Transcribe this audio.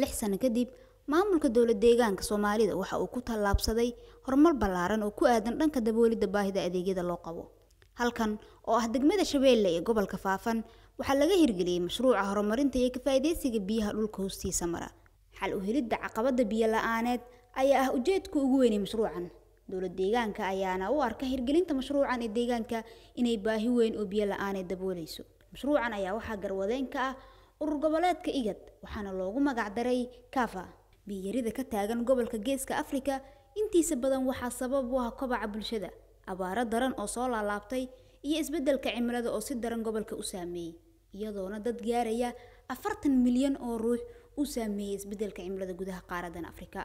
lix sano kadib maamulka dowla deegaanka soomaalida waxa uu ku tallaabsaday horumar ballaaran oo ku aadan dhanka daboolidda baahida adeegyada loo qabo halkan oo ah degmada shabeelle ee gobolka faafan waxaa laga hirgeliyey mashruuca horumarinta iyo kafaa'idaysiga biyaha dhulka hoostiisa mara xal u helidda caqabadda biyo la-aaneed ayaa ah ujeedku ugu weynay mashruucan dowla deegaanka ayaana u arka hirgelinta mashruucan ee deegaanka inay baahi weyn oo biyo la-aaneed daboolayso mashruucan ayaa waxaa garwadeen ka ah urur goboleedka igad waxaana loogu magacdaray kafa biyarida ka taagan gobolka geeska afrika intiisa badan waxaa sabab u ah kobaca bulshada abaaro daran oo soo laalaabtay iyo isbeddelka cimilada oo si daran gobolka u saameeyey iyadoona dad gaaraya afartan milyan oo ruux u saameeyey isbeddelka cimilada gudaha qaaradan afrika